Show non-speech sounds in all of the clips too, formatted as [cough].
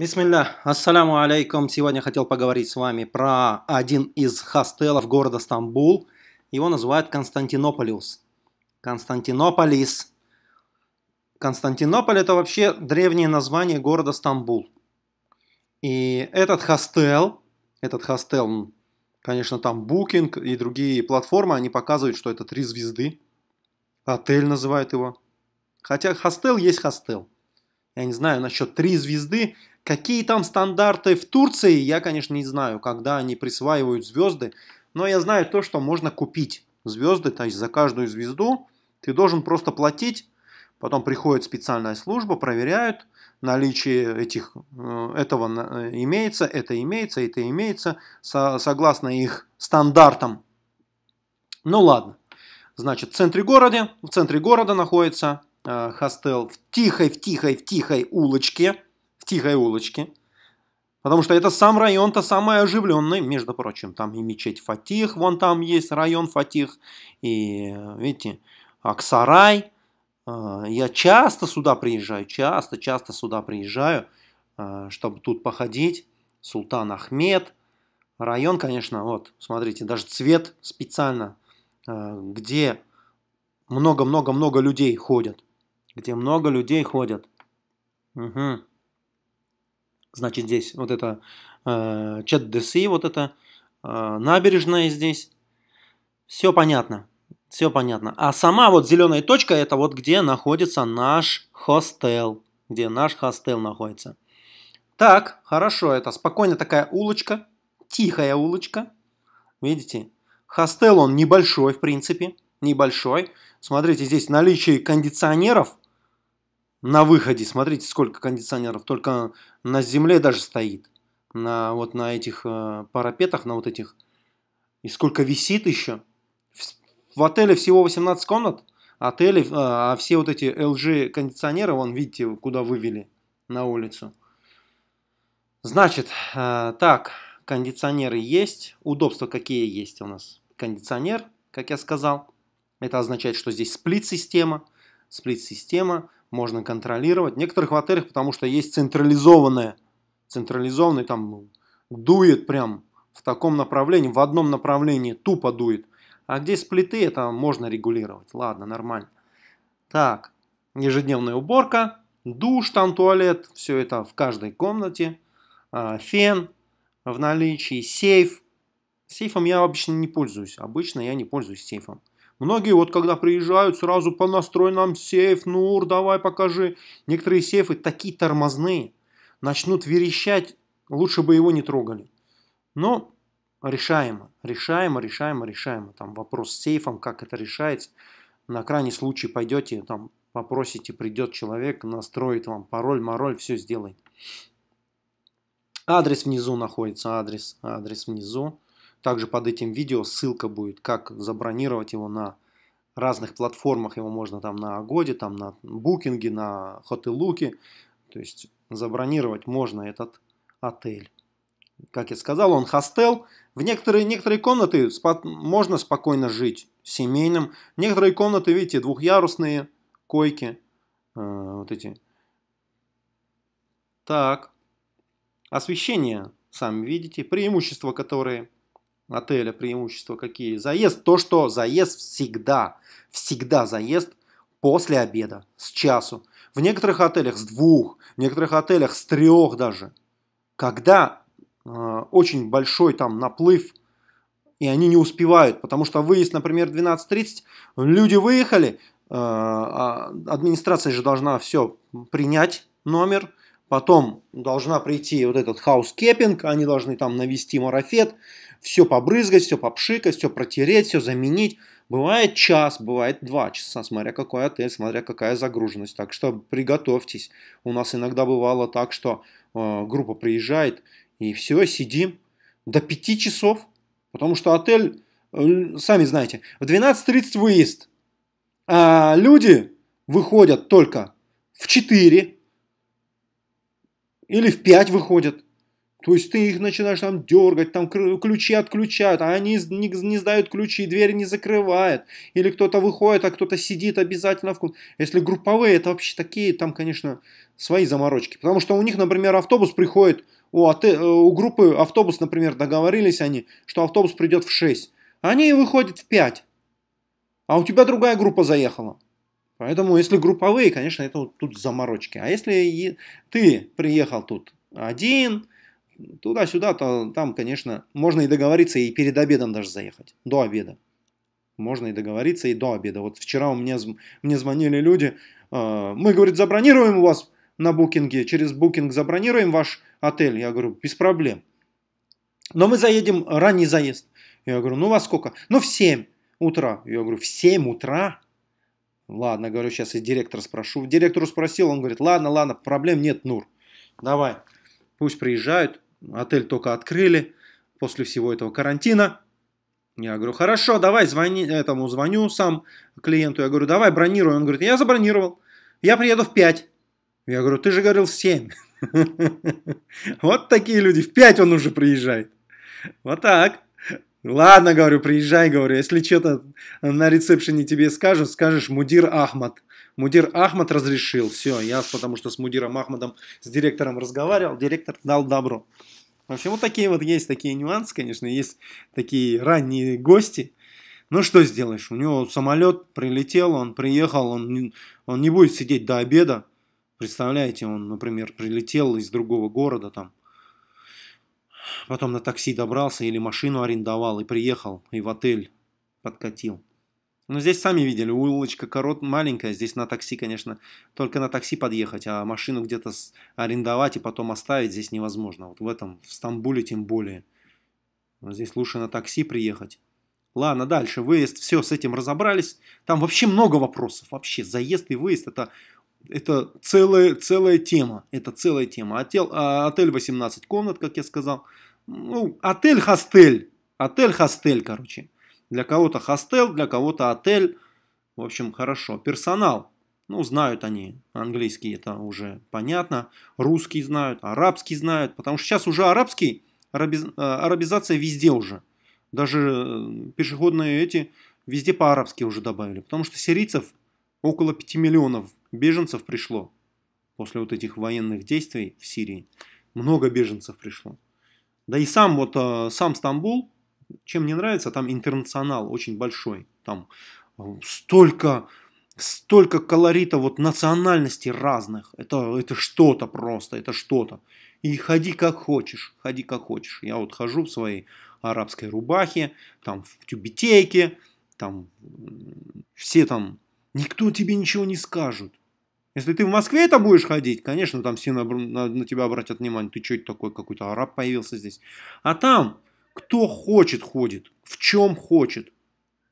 Бисмилля, ассаляму алейкум. Сегодня хотел поговорить с вами про один из хостелов города Стамбул. Его называют Константинополис. Константинополис. Константинополь это вообще древнее название города Стамбул. И этот хостел, этот хостел, конечно, там Booking и другие платформы, они показывают, что это три звезды. Отель называют его. Хотя хостел есть хостел. Я не знаю насчет три звезды, Какие там стандарты в Турции, я, конечно, не знаю, когда они присваивают звезды, но я знаю то, что можно купить звезды, то есть за каждую звезду ты должен просто платить, потом приходит специальная служба, проверяют, наличие этих, э, этого э, имеется, это имеется, это имеется, со, согласно их стандартам. Ну ладно, значит, в центре города, в центре города находится э, хостел в тихой, в тихой, в тихой улочке – тихой улочке, Потому что это сам район-то самый оживленный, между прочим. Там и мечеть Фатих, вон там есть район Фатих, и, видите, Аксарай. А, я часто сюда приезжаю, часто, часто сюда приезжаю, а, чтобы тут походить. Султан Ахмед. Район, конечно, вот, смотрите, даже цвет специально, а, где много-много-много людей ходят. Где много людей ходят. Угу. Значит, здесь вот это э, Чет-Деси, вот это э, набережная здесь. Все понятно. Все понятно. А сама вот зеленая точка, это вот где находится наш хостел. Где наш хостел находится. Так, хорошо, это спокойно такая улочка. Тихая улочка. Видите? Хостел он небольшой, в принципе. Небольшой. Смотрите, здесь наличие кондиционеров на выходе, смотрите, сколько кондиционеров только на земле даже стоит, на вот на этих э, парапетах, на вот этих, и сколько висит еще. В, в отеле всего 18 комнат, отели, э, а все вот эти LG кондиционеры, вон видите, куда вывели на улицу. Значит, э, так, кондиционеры есть, удобства какие есть у нас. Кондиционер, как я сказал, это означает, что здесь сплит-система, сплит-система, можно контролировать. В некоторых в отелях, потому что есть централизованное, централизованный там дует прям в таком направлении, в одном направлении тупо дует. А где сплиты, это можно регулировать. Ладно, нормально. Так, ежедневная уборка, душ, там туалет, все это в каждой комнате, а, фен в наличии, сейф. Сейфом я обычно не пользуюсь. Обычно я не пользуюсь сейфом. Многие вот когда приезжают, сразу по понастрой нам сейф, Нур, давай покажи. Некоторые сейфы такие тормозные, начнут верещать, лучше бы его не трогали. Но решаемо, решаемо, решаемо, решаемо. Там вопрос с сейфом, как это решается. На крайний случай пойдете, там попросите, придет человек, настроит вам пароль, мороль, все сделает. Адрес внизу находится, адрес, адрес внизу. Также под этим видео ссылка будет, как забронировать его на разных платформах. Его можно там на Агоде, там на Букинге, на Хотелуке. То есть забронировать можно этот отель. Как я сказал, он хостел. В некоторые, некоторые комнаты спо можно спокойно жить семейным. Некоторые комнаты, видите, двухъярусные койки. Э, вот эти. Так. Освещение, сами видите. Преимущества, которые отеля преимущества какие? Заезд, то что заезд всегда, всегда заезд после обеда, с часу. В некоторых отелях с двух, в некоторых отелях с трех даже. Когда э, очень большой там наплыв, и они не успевают, потому что выезд, например, 12.30, люди выехали, э, а администрация же должна все принять номер – Потом должна прийти вот этот хаускепинг, они должны там навести марафет, все побрызгать, все попшикать, все протереть, все заменить. Бывает час, бывает два часа, смотря какой отель, смотря какая загруженность. Так что приготовьтесь. У нас иногда бывало так, что э, группа приезжает и все, сидим до пяти часов, потому что отель, э, сами знаете, в 12.30 выезд. А люди выходят только в 4, или в 5 выходят. То есть ты их начинаешь там дергать, там ключи отключают, а они не, не сдают ключи, дверь не закрывает. Или кто-то выходит, а кто-то сидит обязательно в комнате. Если групповые, это вообще такие, там, конечно, свои заморочки. Потому что у них, например, автобус приходит, у, АТ, э, у группы автобус, например, договорились они, что автобус придет в 6. Они выходят в 5. А у тебя другая группа заехала. Поэтому, если групповые, конечно, это вот тут заморочки. А если ты приехал тут один, туда-сюда, то там, конечно, можно и договориться, и перед обедом даже заехать, до обеда. Можно и договориться, и до обеда. Вот вчера у меня, мне звонили люди, а, мы, говорит, забронируем у вас на букинге, через букинг забронируем ваш отель. Я говорю, без проблем. Но мы заедем, ранний заезд. Я говорю, ну во сколько? Ну в 7 утра. Я говорю, в 7 утра? Ладно, говорю, сейчас и директора спрошу. Директору спросил, он говорит, ладно, ладно, проблем нет, Нур. Давай, пусть приезжают. Отель только открыли после всего этого карантина. Я говорю, хорошо, давай звони, этому звоню сам клиенту. Я говорю, давай бронируй. Он говорит, я забронировал. Я приеду в 5. Я говорю, ты же говорил в 7. [laughs] Вот такие люди. В 5 он уже приезжает. Вот так. Ладно, говорю, приезжай, говорю, если что-то на ресепшене тебе скажут, скажешь Мудир Ахмад. Мудир Ахмад разрешил, все, я потому что с Мудиром Ахмадом, с директором разговаривал, директор дал добро. В общем, вот такие вот есть такие нюансы, конечно, есть такие ранние гости. Ну что сделаешь, у него самолет прилетел, он приехал, он, он не будет сидеть до обеда. Представляете, он, например, прилетел из другого города там, Потом на такси добрался или машину арендовал и приехал, и в отель подкатил. Но ну, здесь сами видели, улочка корот маленькая, здесь на такси, конечно, только на такси подъехать, а машину где-то арендовать и потом оставить здесь невозможно. Вот в этом, в Стамбуле тем более. Но здесь лучше на такси приехать. Ладно, дальше, выезд, все, с этим разобрались. Там вообще много вопросов, вообще, заезд и выезд, это, это целая, целая тема, это целая тема. А, отель, отель 18 комнат, как я сказал ну, отель-хостель. Отель-хостель, короче. Для кого-то хостел, для кого-то отель. В общем, хорошо. Персонал. Ну, знают они английский, это уже понятно. Русский знают, арабский знают. Потому что сейчас уже арабский, арабиз, э, арабизация везде уже. Даже э, пешеходные эти везде по-арабски уже добавили. Потому что сирийцев около 5 миллионов беженцев пришло после вот этих военных действий в Сирии. Много беженцев пришло. Да и сам вот, э, сам Стамбул, чем мне нравится, там интернационал очень большой. Там э, столько, столько колорита вот национальностей разных. Это, это что-то просто, это что-то. И ходи как хочешь, ходи как хочешь. Я вот хожу в своей арабской рубахе, там в тюбетейке, там все там, никто тебе ничего не скажет. Если ты в Москве это будешь ходить, конечно, там все на, на, на тебя обратят внимание. Ты что это такой какой-то араб появился здесь? А там кто хочет ходит, в чем хочет.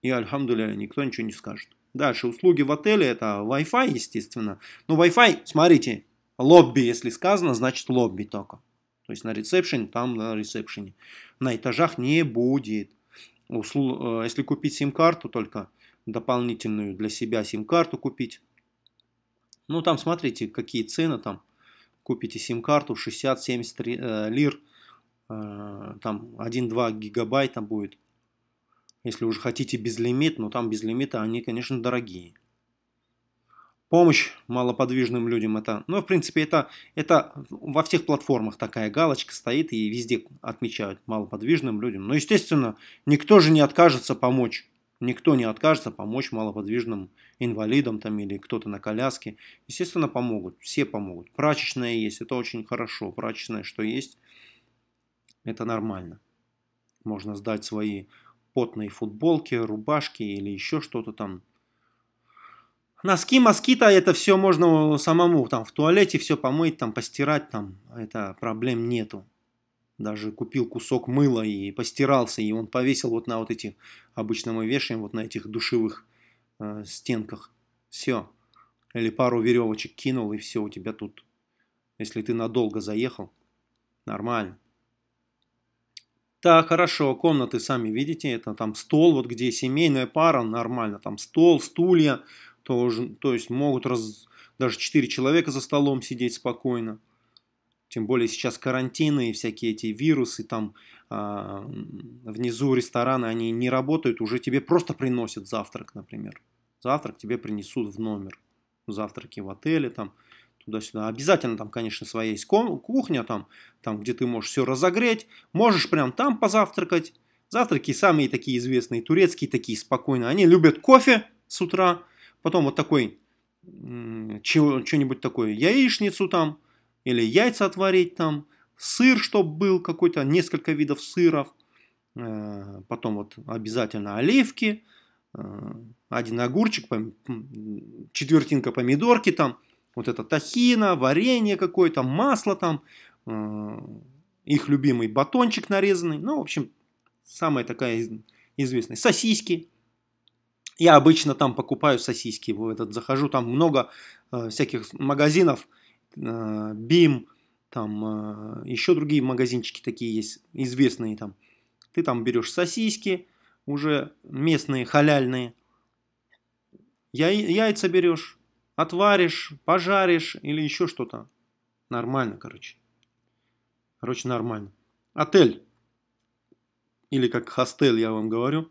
И, альхамдуля, никто ничего не скажет. Дальше, услуги в отеле, это Wi-Fi, естественно. Но Wi-Fi, смотрите, лобби, если сказано, значит лобби только. То есть на ресепшене, там на ресепшене. На этажах не будет. Э, если купить сим-карту только, дополнительную для себя сим-карту купить, ну, там смотрите, какие цены там. Купите сим-карту 60-70 э, лир, э, там 1-2 гигабайта будет. Если уже хотите безлимит, но там безлимита они, конечно, дорогие. Помощь малоподвижным людям это, ну, в принципе, это, это во всех платформах такая галочка стоит и везде отмечают малоподвижным людям. Но, естественно, никто же не откажется помочь никто не откажется помочь малоподвижным инвалидам там или кто-то на коляске. Естественно, помогут, все помогут. Прачечная есть, это очень хорошо. Прачечная, что есть, это нормально. Можно сдать свои потные футболки, рубашки или еще что-то там. Носки, москита, это все можно самому там в туалете все помыть, там постирать, там это проблем нету даже купил кусок мыла и постирался, и он повесил вот на вот эти обычно мы вешаем вот на этих душевых э, стенках. Все. Или пару веревочек кинул, и все, у тебя тут. Если ты надолго заехал, нормально. Так, хорошо, комнаты сами видите, это там стол, вот где семейная пара, нормально, там стол, стулья, тоже, то есть могут раз, даже 4 человека за столом сидеть спокойно. Тем более сейчас карантины и всякие эти вирусы там а, внизу рестораны, они не работают, уже тебе просто приносят завтрак, например. Завтрак тебе принесут в номер. Завтраки в отеле там туда-сюда. Обязательно там, конечно, своя есть кухня, там, там, где ты можешь все разогреть. Можешь прям там позавтракать. Завтраки самые такие известные, турецкие такие спокойные. Они любят кофе с утра, потом вот такой, что-нибудь такое, яичницу там, или яйца отварить там, сыр, чтобы был какой-то, несколько видов сыров, э, потом вот обязательно оливки, э, один огурчик, четвертинка помидорки там, вот это тахина, варенье какое-то, масло там, э, их любимый батончик нарезанный, ну, в общем, самая такая известная, сосиски. Я обычно там покупаю сосиски, вот этот захожу, там много всяких магазинов, а, Бим, там а, еще другие магазинчики такие есть, известные там. Ты там берешь сосиски, уже местные, халяльные, Я, яйца берешь, отваришь, пожаришь или еще что-то. Нормально, короче. Короче, нормально. Отель. Или как хостел, я вам говорю.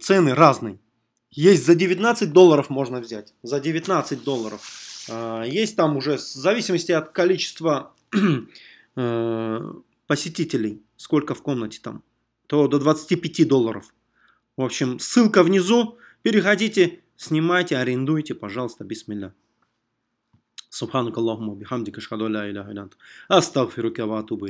Цены разные. Есть за 19 долларов можно взять. За 19 долларов. А, есть там уже в зависимости от количества [clears throat] э, посетителей, сколько в комнате там, то до 25 долларов. В общем, ссылка внизу. Переходите, снимайте, арендуйте, пожалуйста, бисмилля. Субханак Аллахума бихамдика шхаду ля иляха Астагфирука ва атубу